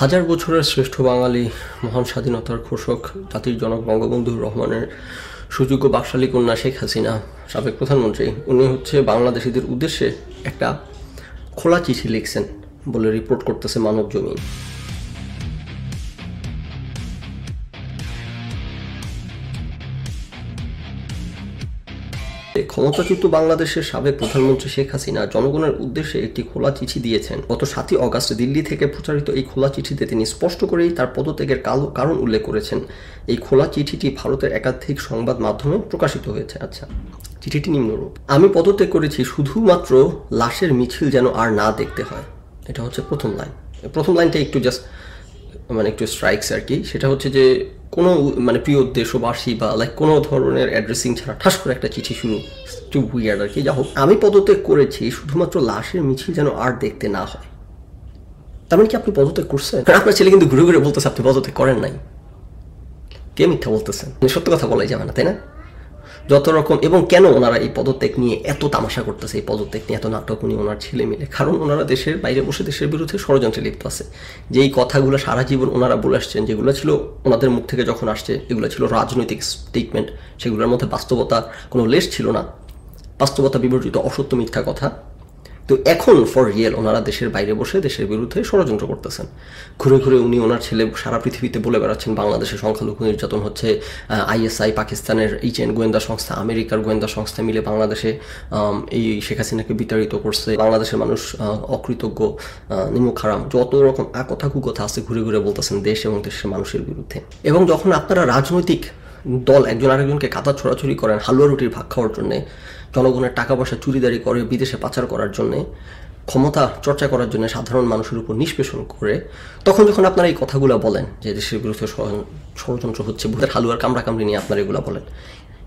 হাজার বছরের শ্রেষ্ঠ বাঙালি মহান স্বাধীনতার ঘোষক জাতির জনক বঙ্গবন্ধু রহমানের সুযোগ্য বাকশালী কন্যা শেখ হাসিনা সাবেক প্রধানমন্ত্রী উনি হচ্ছে বাংলাদেশিদের উদ্দেশ্যে একটা খোলা চিঠি লিখছেন বলে রিপোর্ট করতেছে মানব জমিন ক্ষমতাচ্যুত বাংলাদেশের সাবেক প্রধানমন্ত্রী শেখ হাসিনা জনগণের উদ্দেশ্যে একটি খোলা চিঠি দিয়েছেন গত সাতই অগাস্ট দিল্লি থেকে প্রচারিত এই খোলা চিঠিতে তিনি স্পষ্ট করেই তার পদত্যাগের কালো কারণ উল্লেখ করেছেন এই খোলা চিঠিটি ভারতের একাধিক সংবাদ মাধ্যমে প্রকাশিত হয়েছে আচ্ছা চিঠিটি নিম্নরূপ আমি পদত্যাগ করেছি শুধুমাত্র লাশের মিছিল যেন আর না দেখতে হয় এটা হচ্ছে প্রথম লাইন প্রথম লাইনটা একটু জাস্ট মানে একটু স্ট্রাইকস আর কি সেটা হচ্ছে যে কোনো মানে প্রিয় দেশবাসী বা লাইক কোনো ধরনের অ্যাড্রেসিং ছাড়া ঠাস করে একটা চিঠি শুরু টু উইয়ার্ড আর কি যা হোক আমি পদত্যাগ করেছি শুধুমাত্র লাশের মিছিল যেন আর দেখতে না হয় তার মানে কি আপনি পদত্যাগ করছেন আপনার ছেলে কিন্তু ঘুরে ঘুরে বলতেছে আপনি পদত্যাগ করেন নাই কে মিথ্যা বলতেছেন সত্য কথা বলাই যাবে না তাই না যত রকম এবং কেন ওনারা এই পদত্যাগ নিয়ে এত তামাশা করতেছে এই পদত্যাগ নিয়ে এত নাটক উনি ওনার ছেলে মিলে কারণ ওনারা দেশের বাইরে বসে দেশের বিরুদ্ধে ষড়যন্ত্রে লিপ্ত আছে যেই কথাগুলো সারা জীবন ওনারা বলে আসছেন যেগুলো ছিল ওনাদের মুখ থেকে যখন আসছে এগুলো ছিল রাজনৈতিক স্টেটমেন্ট সেগুলোর মধ্যে বাস্তবতা কোনো লেশ ছিল না বাস্তবতা বিবর্জিত অসত্য মিথ্যা কথা তো এখন ফর রিয়েল ওনারা দেশের বাইরে বসে দেশের বিরুদ্ধে ষড়যন্ত্র করতেছেন ঘুরে ঘুরে উনি ওনার ছেলে সারা পৃথিবীতে বলে বেড়াচ্ছেন বাংলাদেশের সংখ্যালঘু নির্যাতন হচ্ছে আইএসআই পাকিস্তানের এইচএন গোয়েন্দা সংস্থা আমেরিকার গোয়েন্দা সংস্থা মিলে বাংলাদেশে এই শেখ হাসিনাকে বিতাড়িত করছে বাংলাদেশের মানুষ অকৃতজ্ঞ নিমুখ হারাম যত রকম আকথা কুকথা আছে ঘুরে ঘুরে বলতেছেন দেশ এবং দেশের মানুষের বিরুদ্ধে এবং যখন আপনারা রাজনৈতিক দল একজন আরেকজনকে কাদা ছড়াছড়ি করেন হালুয়া রুটির ভাগ খাওয়ার জন্যে জনগণের টাকা পয়সা চুরিদারি করে বিদেশে পাচার করার জন্যে ক্ষমতা চর্চা করার জন্য সাধারণ মানুষের উপর নিষ্পেষণ করে তখন যখন আপনারা এই কথাগুলো বলেন যে দেশের বিরুদ্ধে ষড়যন্ত্র হচ্ছে ভূতের হালুয়ার কামড়ি নিয়ে আপনারা এগুলো বলেন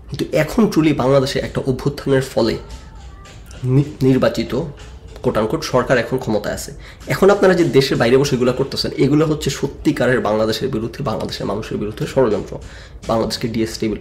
কিন্তু এখন চুলি বাংলাদেশে একটা অভ্যুত্থানের ফলে নির্বাচিত কোটানকোট সরকার এখন ক্ষমতায় আছে এখন আপনারা যে দেশের বাইরে বসে এগুলো করতেছেন এগুলো হচ্ছে সত্যিকারের বাংলাদেশের বিরুদ্ধে বাংলাদেশের মানুষের বিরুদ্ধে ষড়যন্ত্র বাংলাদেশকে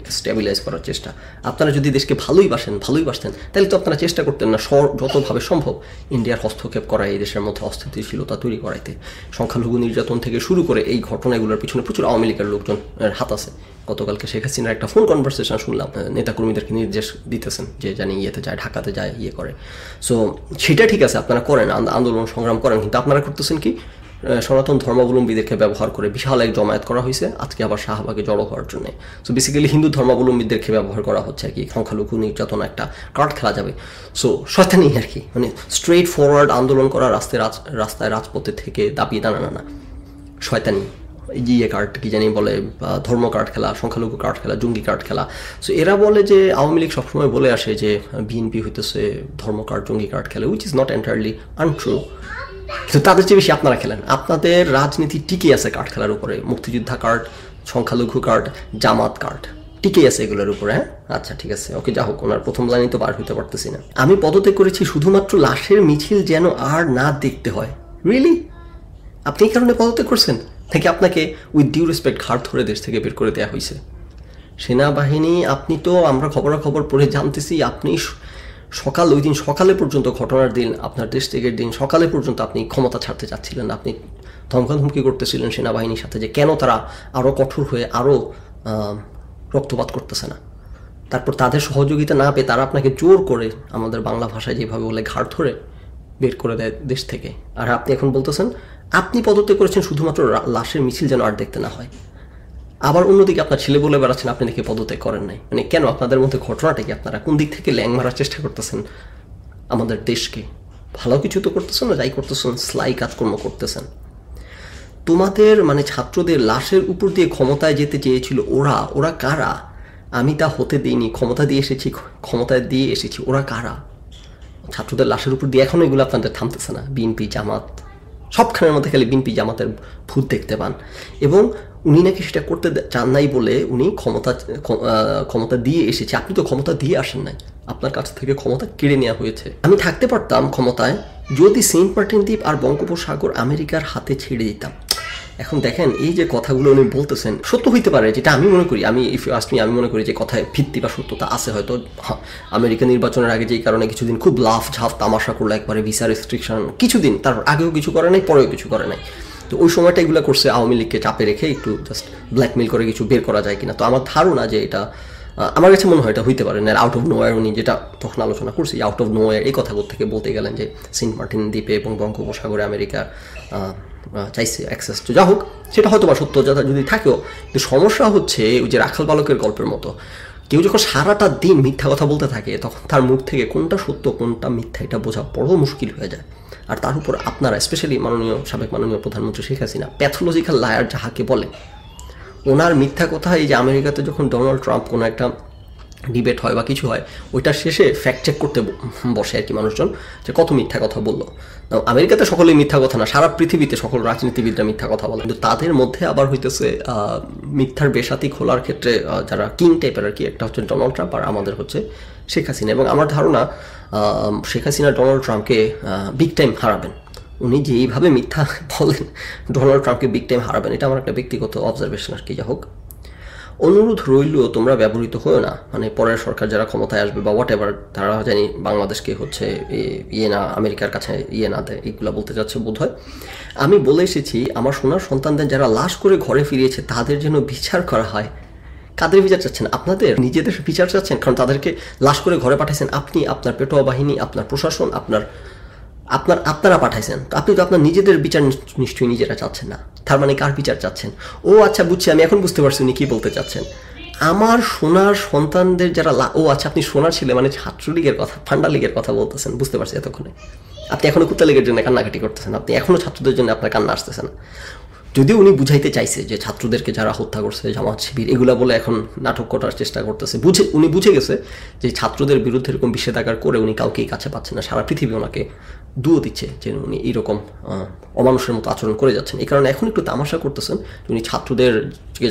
ডিস্টেবিলাইজ করার চেষ্টা আপনারা যদি দেশকে ভালোই বাসেন ভালোই বাসতেন তাহলে তো আপনারা চেষ্টা করতেন না যতভাবে সম্ভব ইন্ডিয়ার হস্তক্ষেপ করা এই দেশের মধ্যে অস্থিতিশীলতা তৈরি করাইতে সংখ্যালঘু নির্যাতন থেকে শুরু করে এই ঘটনাগুলোর পিছনে প্রচুর আওয়ামী লীগের লোকজন হাত আছে গতকালকে শেখ হাসিনার একটা ফোন কনভারসেশন শুনলাম নেতাকর্মীদেরকে নির্দেশ দিতেছেন যে জানি ইয়েতে যায় ঢাকাতে যায় ইয়ে করে সো সেটা ঠিক আছে আপনারা করেন আন্দোলন সংগ্রাম করেন কিন্তু আপনারা করতেছেন কি সনাতন ধর্মাবলম্বীদেরকে ব্যবহার করে বিশাল এক জমায়েত করা হয়েছে আজকে আবার শাহবাগে জড়ো হওয়ার জন্য সো বেসিক্যালি হিন্দু ধর্মাবলম্বীদেরকে ব্যবহার করা হচ্ছে আর কি সংখ্যালঘু নির্যাতন একটা কার্ড খেলা যাবে সো শয়তানি আর কি মানে স্ট্রেট ফরওয়ার্ড আন্দোলন করা রাস্তায় রাস্তায় রাজপথে থেকে দাবি দাঁড়ানো না শয়তানি ইয়ে কার্ড কি জানি বলে ধর্ম কার্ড খেলা সংখ্যালঘু কার্ড খেলা জঙ্গি কার্ড খেলা সো এরা বলে যে আওয়ামী লীগ সবসময় বলে আসে যে বিএনপি হইতেছে ধর্ম কার্ড জঙ্গি কার্ড খেলে which is not entirely untrue কিন্তু তাদের চেয়ে বেশি আপনারা খেলেন আপনাদের রাজনীতি টিকে আছে কার্ড খেলার উপরে মুক্তিযোদ্ধা কার্ড সংখ্যালঘু কার্ড জামাত কার্ড টিকেই আছে এগুলোর উপরে হ্যাঁ আচ্ছা ঠিক আছে ওকে যা হোক ওনার প্রথম লাইনে তো বার হইতে পারতেছি না আমি পদত্যাগ করেছি শুধুমাত্র লাশের মিছিল যেন আর না দেখতে হয় রিয়েলি আপনি এই কারণে পদত্যাগ করছেন থেকে আপনাকে উইথ ডিউ রেসপেক্ট হার ধরে দেশ থেকে বের করে দেওয়া হয়েছে সেনাবাহিনী আপনি তো আমরা খবরাখবর পড়ে জানতেছি আপনি সকাল ওই দিন সকালে পর্যন্ত ঘটনার দিন আপনার দেশ থেকে দিন সকালে পর্যন্ত আপনি ক্ষমতা ছাড়তে চাচ্ছিলেন আপনি ধমকাধমকি করতেছিলেন সেনাবাহিনীর সাথে যে কেন তারা আরও কঠোর হয়ে আরও রক্তপাত করতেছে না তারপর তাদের সহযোগিতা না পেয়ে তারা আপনাকে জোর করে আমাদের বাংলা ভাষায় যেভাবে বলে ঘাড় ধরে বের করে দেয় দেশ থেকে আর আপনি এখন বলতেছেন আপনি পদত্যাগ করেছেন শুধুমাত্র লাশের মিছিল যেন আর দেখতে না হয় আবার অন্যদিকে আপনার ছেলে বলে বেড়াচ্ছেন আপনি নাকি পদত্যাগ করেন নাই মানে কেন আপনাদের মধ্যে ঘটনাটা কি আপনারা কোন দিক থেকে ল্যাং মারার চেষ্টা করতেছেন আমাদের দেশকে ভালো কিছু তো করতেছেন না যাই করতেছেন স্লাই কাজকর্ম করতেছেন তোমাদের মানে ছাত্রদের লাশের উপর দিয়ে ক্ষমতায় যেতে চেয়েছিল ওরা ওরা কারা আমি তা হতে দিইনি ক্ষমতা দিয়ে এসেছি ক্ষমতায় দিয়ে এসেছি ওরা কারা ছাত্রদের লাশের উপর দিয়ে এখনো এগুলো আপনাদের থামতেছে না বিএনপি জামাত সবখানের মধ্যে খালি বিনপি জামাতের ভূত দেখতে পান এবং উনি নাকি সেটা করতে চান নাই বলে উনি ক্ষমতা ক্ষমতা দিয়ে এসেছে আপনি তো ক্ষমতা দিয়ে আসেন নাই আপনার কাছ থেকে ক্ষমতা কেড়ে নেওয়া হয়েছে আমি থাকতে পারতাম ক্ষমতায় যদি সেন্ট মার্টিন দ্বীপ আর বঙ্গোপসাগর আমেরিকার হাতে ছেড়ে দিতাম এখন দেখেন এই যে কথাগুলো উনি বলতেছেন সত্য হইতে পারে যেটা আমি মনে করি আমি ইফ আসমি আমি মনে করি যে কথায় ভিত্তি বা সত্যতা আছে হয়তো হ্যাঁ, আমেরিকা নির্বাচনের আগে যেই কারণে কিছুদিন খুব লাফ ঝাফ তামাশা করলো একবারে ভিসা রেস্ট্রিকশন কিছুদিন তারপর আগেও কিছু করে নাই পরেও কিছু করে নাই তো ওই সময়টা এগুলো করছে আওয়ামী লীগকে চাপে রেখে একটু জাস্ট ব্ল্যাকমেল করে কিছু বের করা যায় কিনা তো আমার ধারণা যে এটা আমার কাছে মনে হয় এটা হইতে পারেন আর আউট অফ নোয়ার উনি যেটা তখন আলোচনা করছি আউট অফ নোয়ার এই কথা থেকে বলতে গেলেন যে সেন্ট মার্টিন দ্বীপে এবং বঙ্গোপসাগরে আমেরিকা চাইছে অ্যাক্সেস তো যা হোক সেটা হয়তো বা সত্য যথা যদি থাকেও কিন্তু সমস্যা হচ্ছে ওই যে রাখাল বালকের গল্পের মতো কেউ যখন সারাটা দিন মিথ্যা কথা বলতে থাকে তখন তার মুখ থেকে কোনটা সত্য কোনটা মিথ্যা এটা বোঝা বড় মুশকিল হয়ে যায় আর তার উপর আপনারা স্পেশালি মাননীয় সাবেক মাননীয় প্রধানমন্ত্রী শেখ হাসিনা প্যাথোলজিক্যাল লায়ার যাহাকে বলে ওনার মিথ্যা কথা এই যে আমেরিকাতে যখন ডোনাল্ড ট্রাম্প কোনো একটা ডিবেট হয় বা কিছু হয় ওইটার শেষে ফ্যাক্ট চেক করতে বসে আর কি মানুষজন যে কত মিথ্যা কথা বললো আমেরিকাতে সকলেই মিথ্যা কথা না সারা পৃথিবীতে সকল রাজনীতিবিদরা মিথ্যা কথা বলে কিন্তু তাদের মধ্যে আবার হইতেছে মিথ্যার বেসাতি খোলার ক্ষেত্রে যারা কিং টাইপের আর কি একটা হচ্ছে ডোনাল্ড ট্রাম্প আর আমাদের হচ্ছে শেখ হাসিনা এবং আমার ধারণা শেখ হাসিনা ডোনাল্ড ট্রাম্পকে বিগ টাইম হারাবেন উনি যে এইভাবে মিথ্যা বলেন ডোনাল্ড ট্রাম্পকে বিগ টাইম হারাবেন এটা আমার একটা ব্যক্তিগত অবজারভেশন আর কি যা হোক অনুরোধ রইল তোমরা ব্যবহৃত হয়েও না মানে পরের সরকার যারা ক্ষমতায় আসবে বা হোয়াট এভার তারা জানি বাংলাদেশকে হচ্ছে ইয়ে না আমেরিকার কাছে ইয়ে না দেয় এইগুলো বলতে যাচ্ছে বোধ হয় আমি বলে এসেছি আমার সোনার সন্তানদের যারা লাশ করে ঘরে ফিরিয়েছে তাদের যেন বিচার করা হয় কাদের বিচার চাচ্ছেন আপনাদের নিজেদের বিচার চাচ্ছেন কারণ তাদেরকে লাশ করে ঘরে পাঠাইছেন আপনি আপনার পেটোয়া বাহিনী আপনার প্রশাসন আপনার আপনার আপনারা পাঠাইছেন তো আপনি তো আপনার নিজেদের বিচার নিশ্চয়ই নিজেরা চাচ্ছেন না তার মানে কার বিচার চাচ্ছেন ও আচ্ছা বুঝছি আমি এখন বুঝতে পারছি উনি কী বলতে চাচ্ছেন আমার সোনার সন্তানদের যারা ও আচ্ছা আপনি সোনার ছেলে মানে ছাত্রলীগের কথা ফান্ডা লীগের কথা বলতেছেন বুঝতে পারছি এতক্ষণে আপনি এখনও কুত্তা লীগের জন্য কান্নাকাটি করতেছেন আপনি এখনও ছাত্রদের জন্য আপনার কান্না আসতেছেন যদি উনি বুঝাইতে চাইছে যে ছাত্রদেরকে যারা হত্যা করছে জামাত শিবির এগুলো বলে এখন নাটক করার চেষ্টা করতেছে বুঝে উনি বুঝে গেছে যে ছাত্রদের বিরুদ্ধে এরকম বিষেধাকার করে উনি কাউকেই কাছে পাচ্ছেন না সারা পৃথিবী ওনাকে দুও দিচ্ছে যে উনি এইরকম অমানুষের মতো আচরণ করে যাচ্ছেন এই কারণে এখন একটু তামাশা করতেছেন উনি ছাত্রদের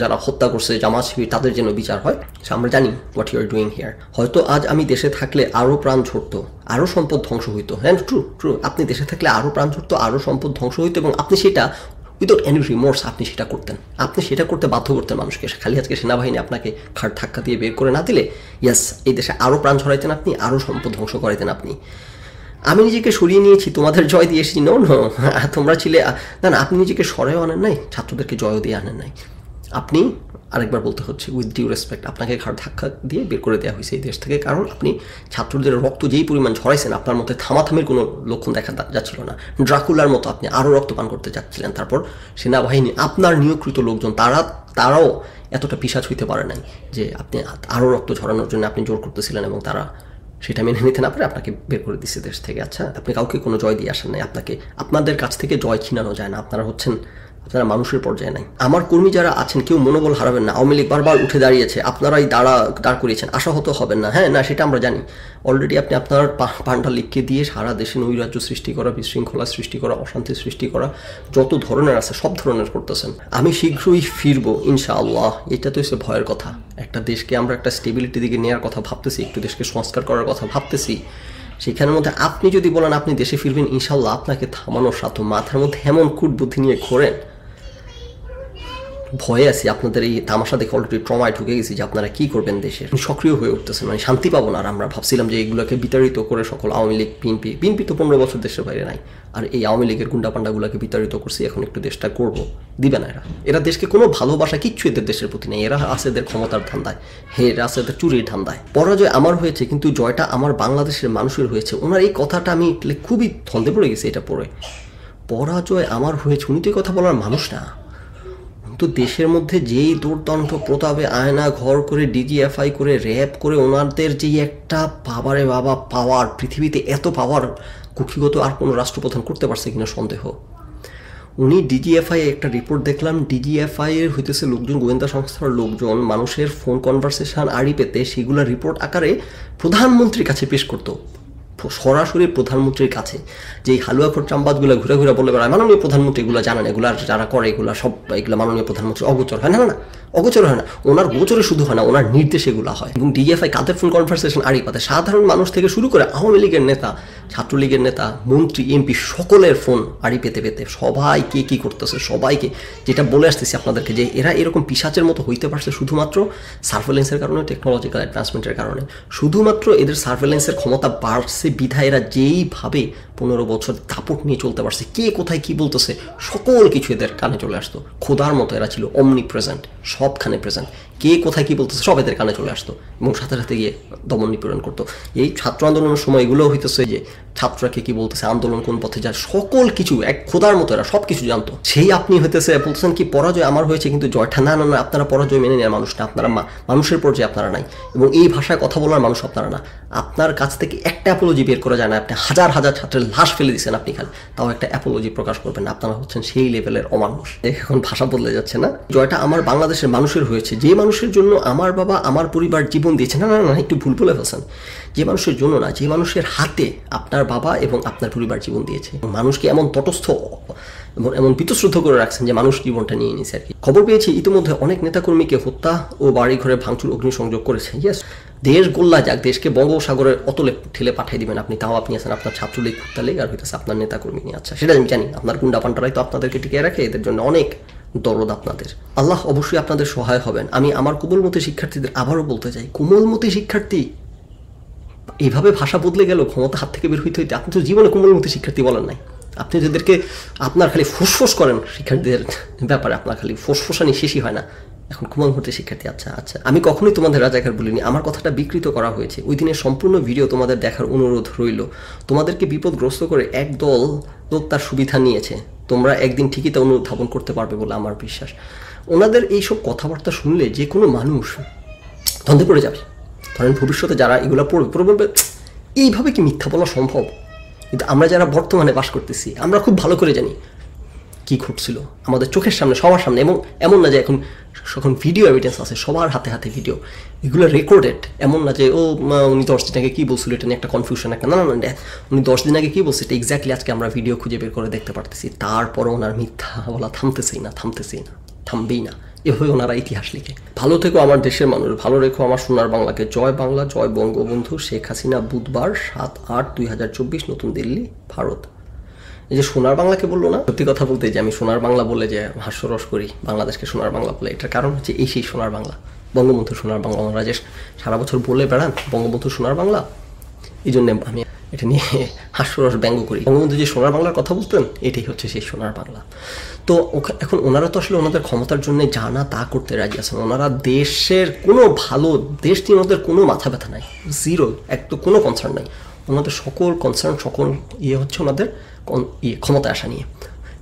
যারা হত্যা করছে জামাত শিবির তাদের যেন বিচার হয় সে আমরা জানি what you are doing here হয়তো আজ আমি দেশে থাকলে আরও প্রাণ ঝরতো আরও সম্পদ ধ্বংস হইতো হ্যাঁ ট্রু ট্রু আপনি দেশে থাকলে আরও প্রাণ ঝরতো আরও সম্পদ ধ্বংস হইতো এবং আপনি সেটা উইদাউট এনি রিমোর্স আপনি সেটা করতেন আপনি সেটা করতে বাধ্য করতেন মানুষকে খালি আজকে সেনাবাহিনী আপনাকে খাট ধাক্কা দিয়ে বের করে না দিলে ইয়াস এই দেশে আরও প্রাণ ছড়াইতেন আপনি আরও সম্পদ ধ্বংস করাইতেন আপনি আমি নিজেকে সরিয়ে নিয়েছি তোমাদের জয় দিয়ে এসেছি নো নো তোমরা ছিলে না না আপনি নিজেকে সরাইও আনেন নাই ছাত্রদেরকে জয়ও দিয়ে আনেন নাই আপনি আরেকবার বলতে হচ্ছে উইথ ডিউ রেসপেক্ট আপনাকে ঘাট ধাক্কা দিয়ে বের করে দেওয়া হয়েছে এই দেশ থেকে কারণ আপনি ছাত্রদের রক্ত যেই পরিমাণ ঝরাইছেন আপনার মধ্যে থামাথামের কোনো লক্ষণ দেখা যাচ্ছিল না ড্রাকুলার মতো আপনি আরও রক্ত পান করতে যাচ্ছিলেন তারপর সেনাবাহিনী আপনার নিয়োগকৃত লোকজন তারা তারাও এতটা পিসাচ হইতে পারে নাই যে আপনি আরও রক্ত ঝরানোর জন্য আপনি জোর করতেছিলেন এবং তারা সেটা মেনে নিতে না পারে আপনাকে বের করে দিচ্ছে দেশ থেকে আচ্ছা আপনি কাউকে কোনো জয় দিয়ে আসেন নাই আপনাকে আপনাদের কাছ থেকে জয় ছিনানো যায় না আপনারা হচ্ছেন যারা মানুষের পর্যায়ে নাই আমার কর্মী যারা আছেন কেউ মনোবল হারাবেন না আওয়ামী লীগ বারবার উঠে দাঁড়িয়েছে আপনারাই দাঁড়া দাঁড় করিয়েছেন আশাহত হবেন না হ্যাঁ না সেটা আমরা জানি অলরেডি আপনি আপনার পান্ডা লিখকে দিয়ে সারা দেশে নৈরাজ্য সৃষ্টি করা বিশৃঙ্খলা সৃষ্টি করা অশান্তি সৃষ্টি করা যত ধরনের আছে সব ধরনের করতেছেন আমি শীঘ্রই ফিরব ইনশাআল্লাহ এটা তো হচ্ছে ভয়ের কথা একটা দেশকে আমরা একটা স্টেবিলিটি দিকে নেওয়ার কথা ভাবতেছি একটু দেশকে সংস্কার করার কথা ভাবতেছি সেখানের মধ্যে আপনি যদি বলেন আপনি দেশে ফিরবেন ইনশাল্লাহ আপনাকে থামানোর সাথে মাথার মধ্যে এমন কুট বুদ্ধি নিয়ে ঘোরেন ভয়ে আছি আপনাদের এই তামাশা দেখে অলরেডি ট্রমায় ঢুকে গেছি যে আপনারা কি করবেন দেশের সক্রিয় হয়ে উঠতেছে মানে শান্তি পাবো না আর আমরা ভাবছিলাম যে এইগুলোকে বিতাড়িত করে সকল আওয়ামী লীগ বিএনপি বিএনপি তো পনেরো বছর দেশের বাইরে নাই আর এই আওয়ামী লীগের গুন্ডাপান্ডাগুলোকে বিতাড়িত করছি এখন একটু দেশটা করব দিবে না এরা এরা দেশকে কোনো ভালোবাসা কিচ্ছু এদের দেশের প্রতি নেই এরা আছে এদের ক্ষমতার ধান্দায় হে এরা আছে এদের চুরির ধান্দায় পরাজয় আমার হয়েছে কিন্তু জয়টা আমার বাংলাদেশের মানুষের হয়েছে ওনার এই কথাটা আমি খুবই থন্দে পড়ে গেছি এটা পড়ে পরাজয় আমার হয়েছে উনি তো কথা বলার মানুষ না তো দেশের মধ্যে যেই দুর্দণ্ড প্রতাপে আয়না ঘর করে ডিজিএফআই করে র্যাপ করে ওনাদের যেই একটা বাবারে বাবা পাওয়ার পৃথিবীতে এত পাওয়ার কুক্ষিগত আর কোনো রাষ্ট্রপ্রধান করতে পারছে কিনা সন্দেহ উনি ডিজিএফআই একটা রিপোর্ট দেখলাম ডিজিএফআই এর হইতেছে লোকজন গোয়েন্দা সংস্থার লোকজন মানুষের ফোন কনভারসেশন আড়ি পেতে সেগুলো রিপোর্ট আকারে প্রধানমন্ত্রীর কাছে পেশ করতো সরাসরি প্রধানমন্ত্রীর কাছে যে হালুয়া হালুয়াখোর চাম্বাজগুলো ঘুরে ঘুরে বলে বেড়ায় মাননীয় প্রধানমন্ত্রী এগুলো জানেন এগুলো যারা করে এগুলো সব এগুলো মাননীয় প্রধানমন্ত্রী অগোচর হয় না না অগোচর হয় না ওনার গোচরে শুধু হয় না ওনার নির্দেশে এগুলো হয় এবং ডিএফআই কাদের ফোন কনভারসেশন আরই পাতে সাধারণ মানুষ থেকে শুরু করে আওয়ামী লীগের নেতা ছাত্রলীগের নেতা মন্ত্রী এমপি সকলের ফোন আড়ি পেতে পেতে সবাই কে কি করতেছে সবাইকে যেটা বলে আসতেছি আপনাদেরকে যে এরা এরকম পিসাচের মতো হইতে পারছে শুধুমাত্র সার্ভেলেন্সের কারণে টেকনোলজিক্যাল অ্যাডভান্সমেন্টের কারণে শুধুমাত্র এদের সার্ভেলেন্সের ক্ষমতা বাড়ছে বিধায়েরা যেইভাবে পনেরো বছর দাপট নিয়ে চলতে পারছে কে কোথায় কি বলতেছে সকল কিছু এদের কানে চলে আসতো খোদার মতো এরা ছিল অমনি প্রেজেন্ট সবখানে প্রেজেন্ট কে কোথায় কি বলতেছে সব এদের কানে চলে আসতো এবং সাথে সাথে গিয়ে দমন নিপীড়ন করতো এই ছাত্র আন্দোলনের সময় এগুলো হইতেছে যে ছাত্ররা কি বলতেছে আন্দোলন কোন পথে যায় সকল কিছু এক খোদার মতো এরা সব কিছু জানতো সেই আপনি হইতেছে বলতেছেন কি পরাজয় আমার হয়েছে কিন্তু জয়টা না না না আপনারা পরাজয় মেনে নেন মানুষ না আপনারা মানুষের পর্যায়ে আপনারা নাই এবং এই ভাষায় কথা বলার মানুষ আপনারা না আপনার কাছ থেকে একটা অ্যাপোলজি বের করা যায় না আপনি হাজার হাজার ছাত্রের ভাষ ফেলে দিচ্ছেন আপনি খালি তাও একটা অ্যাপোলজি প্রকাশ করবেন আপনারা হচ্ছেন সেই লেভেলের অমানুষ এখন ভাষা বদলে যাচ্ছে না জয়টা আমার বাংলাদেশের মানুষের হয়েছে যে মানুষের জন্য আমার বাবা আমার পরিবার জীবন দিয়েছে না না না একটু ভুল বলে ফেলছেন যে মানুষের জন্য না যে মানুষের হাতে আপনার বাবা এবং আপনার পরিবার জীবন দিয়েছে মানুষকে এমন তটস্থ এবং এমন বিতশ্রুদ্ধ করে রাখছেন যে মানুষ জীবনটা নিয়ে নিয়েছে আর কি খবর পেয়েছি ইতিমধ্যে অনেক নেতাকর্মীকে হত্যা ও বাড়ি ঘরে ভাঙচুর অগ্নিসংযোগ করেছে ইয়েস দেশ গোল্লা যাক দেশকে বঙ্গোপসাগরের অতলে ঠেলে পাঠিয়ে দিবেন আপনি তাও আপনি আছেন আপনার ছাত্রলীগ কুত্তা লীগ আর হইতেছে আপনার নেতাকর্মী নিয়ে আচ্ছা সেটা আমি জানি আপনার গুন্ডাপান্টারাই তো আপনাদেরকে টিকিয়ে রাখে এদের জন্য অনেক দরদ আপনাদের আল্লাহ অবশ্যই আপনাদের সহায় হবেন আমি আমার কোমলমতি শিক্ষার্থীদের আবারও বলতে চাই কোমলমতি শিক্ষার্থী এইভাবে ভাষা বদলে গেল ক্ষমতা হাত থেকে বের হইতে হইতে আপনি তো জীবনে কোমলমতি শিক্ষার্থী বলেন নাই আপনি যাদেরকে আপনার খালি ফুসফুস করেন শিক্ষার্থীদের ব্যাপারে আপনার খালি ফুসফুসানি শেষই হয় না এখন হতে শিক্ষার্থী আচ্ছা আচ্ছা আমি কখনোই তোমাদের রাজাকার বলিনি আমার কথাটা বিকৃত করা হয়েছে ওই দিনের সম্পূর্ণ ভিডিও তোমাদের দেখার অনুরোধ রইল তোমাদেরকে বিপদগ্রস্ত করে এক দল লোক তার সুবিধা নিয়েছে তোমরা একদিন ঠিকই তা অনুধাবন করতে পারবে বলে আমার বিশ্বাস ওনাদের এইসব কথাবার্তা শুনলে যে কোনো মানুষ ধন্দে পড়ে যাবে ধরেন ভবিষ্যতে যারা এগুলো পড়বে পড়ে বলবে এইভাবে কি মিথ্যা বলা সম্ভব কিন্তু আমরা যারা বর্তমানে বাস করতেছি আমরা খুব ভালো করে জানি কি ঘটছিল আমাদের চোখের সামনে সবার সামনে এবং এমন না যে এখন এখন ভিডিও এভিডেন্স আছে সবার হাতে হাতে ভিডিও এগুলো রেকর্ডেড এমন না যে ও উনি দশ দিন আগে কী বলছিল এটা নিয়ে একটা কনফিউশন একটা না না না উনি দশ দিন আগে কী বলছে এটা এক্স্যাক্টলি আজকে আমরা ভিডিও খুঁজে বের করে দেখতে পারতেছি তারপরও ওনার মিথ্যা বলা থামতেছেই না থামতেছেই না থামবেই না এভাবে ওনারা ইতিহাস লিখে ভালো থেকো আমার দেশের মানুষ ভালো রেখো আমার সোনার বাংলাকে জয় বাংলা জয় বঙ্গবন্ধু শেখ হাসিনা বুধবার সাত আট দুই নতুন দিল্লি ভারত এই যে সোনার বাংলাকে বললো না সত্যি কথা বলতে যে আমি সোনার বাংলা বলে যে হাস্যরস করি বাংলাদেশকে সোনার বাংলা বলে এটার কারণ হচ্ছে এই সেই সোনার বাংলা বঙ্গবন্ধু সোনার বাংলা রাজেশ সারা বছর বলে বেড়ান বঙ্গবন্ধু সোনার বাংলা এই জন্য আমি এটা নিয়ে হাস্যরস ব্যঙ্গ করি বঙ্গবন্ধু যে সোনার বাংলার কথা বলতেন এটাই হচ্ছে সেই সোনার বাংলা তো এখন ওনারা তো আসলে ওনাদের ক্ষমতার জন্য জানা তা করতে রাজি আছেন ওনারা দেশের কোনো ভালো দেশ নিয়ে ওনাদের কোনো মাথা ব্যথা নাই জিরো এক তো কোনো কনসার্ন নাই ওনাদের সকল কনসার্ন সকল ইয়ে হচ্ছে ওনাদের ইয়ে ক্ষমতায় আসা নিয়ে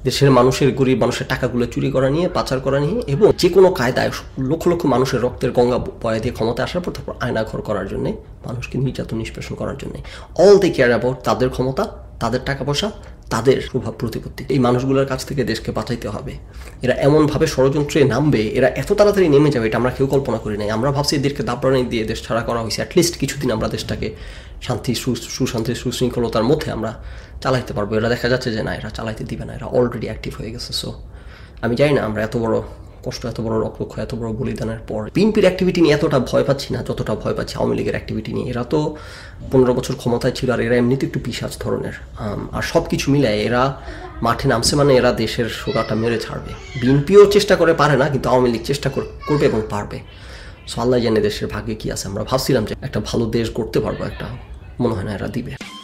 দেশের মানুষের গরিব মানুষের টাকাগুলো চুরি করা নিয়ে পাচার করা নিয়ে এবং যে কোনো কায়দায় লক্ষ লক্ষ মানুষের রক্তের গঙ্গা বয়ে দিয়ে ক্ষমতা আসার পর তারপর আয়নাঘর করার জন্যে মানুষকে নির্যাতন নিষ্পেষণ করার জন্যে অল দে কেয়ার অ্যাবাউট তাদের ক্ষমতা তাদের টাকা পয়সা তাদের প্রভাব প্রতিপত্তি এই মানুষগুলোর কাছ থেকে দেশকে বাঁচাইতে হবে এরা এমনভাবে ষড়যন্ত্রে নামবে এরা এত তাড়াতাড়ি নেমে যাবে এটা আমরা কেউ কল্পনা করি নাই আমরা ভাবছি এদেরকে দাপড়ানি দিয়ে দেশ ছাড়া করা হয়েছে অ্যাটলিস্ট কিছুদিন আমরা দেশটাকে শান্তি সুশান্তি সুশৃঙ্খলতার মধ্যে আমরা চালাইতে পারবো এরা দেখা যাচ্ছে যে না এরা চালাইতে দিবে না এরা অলরেডি অ্যাক্টিভ হয়ে গেছে সো আমি জানি না আমরা এত বড় কষ্ট এত বড় রক্তক্ষয় এত বড় বলিদানের পর বিএনপির অ্যাক্টিভিটি নিয়ে এতটা ভয় পাচ্ছি না যতটা ভয় পাচ্ছি আওয়ামী লীগের অ্যাক্টিভিটি নিয়ে এরা তো পনেরো বছর ক্ষমতায় ছিল আর এরা এমনিতে একটু পিসাজ ধরনের আর সব কিছু মিলায় এরা মাঠে নামছে মানে এরা দেশের সোগাটা মেরে ছাড়বে বিএনপিও চেষ্টা করে পারে না কিন্তু আওয়ামী লীগ চেষ্টা করবে এবং পারবে সো আল্লাহ জানে দেশের ভাগ্যে কী আছে আমরা ভাবছিলাম যে একটা ভালো দেশ করতে পারবো একটা মনে হয় না এরা দিবে